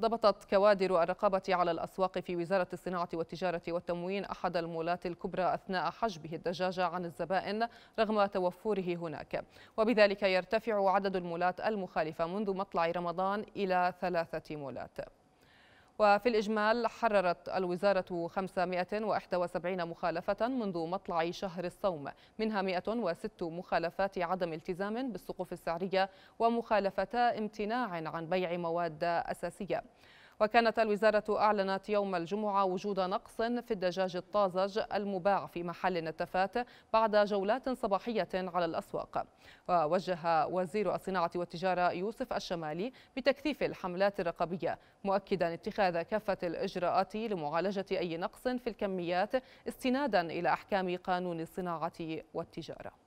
ضبطت كوادر الرقابة على الأسواق في وزارة الصناعة والتجارة والتموين أحد المولات الكبرى أثناء حجبه الدجاجة عن الزبائن رغم توفره هناك وبذلك يرتفع عدد المولات المخالفة منذ مطلع رمضان إلى ثلاثة مولات وفي الإجمال حررت الوزارة 571 مخالفة منذ مطلع شهر الصوم منها 106 مخالفات عدم التزام بالسقوف السعرية ومخالفتا امتناع عن بيع مواد أساسية وكانت الوزارة أعلنت يوم الجمعة وجود نقص في الدجاج الطازج المباع في محل النتفات بعد جولات صباحية على الأسواق ووجه وزير الصناعة والتجارة يوسف الشمالي بتكثيف الحملات الرقابية مؤكدا اتخاذ كافة الإجراءات لمعالجة أي نقص في الكميات استنادا إلى أحكام قانون الصناعة والتجارة